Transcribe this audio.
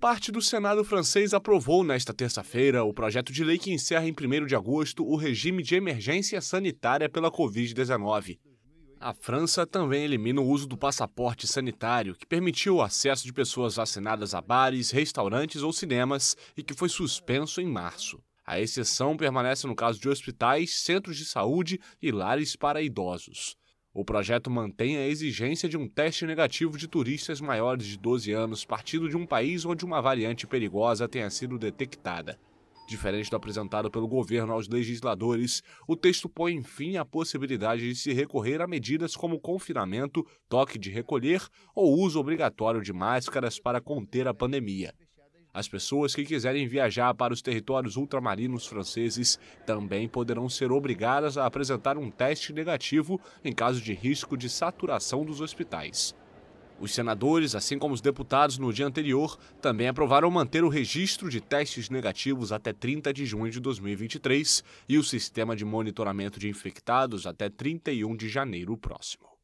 Parte do Senado francês aprovou nesta terça-feira o projeto de lei que encerra em 1 de agosto o regime de emergência sanitária pela Covid-19. A França também elimina o uso do passaporte sanitário, que permitiu o acesso de pessoas vacinadas a bares, restaurantes ou cinemas e que foi suspenso em março. A exceção permanece no caso de hospitais, centros de saúde e lares para idosos. O projeto mantém a exigência de um teste negativo de turistas maiores de 12 anos partindo de um país onde uma variante perigosa tenha sido detectada. Diferente do apresentado pelo governo aos legisladores, o texto põe fim à possibilidade de se recorrer a medidas como confinamento, toque de recolher ou uso obrigatório de máscaras para conter a pandemia. As pessoas que quiserem viajar para os territórios ultramarinos franceses também poderão ser obrigadas a apresentar um teste negativo em caso de risco de saturação dos hospitais. Os senadores, assim como os deputados no dia anterior, também aprovaram manter o registro de testes negativos até 30 de junho de 2023 e o sistema de monitoramento de infectados até 31 de janeiro próximo.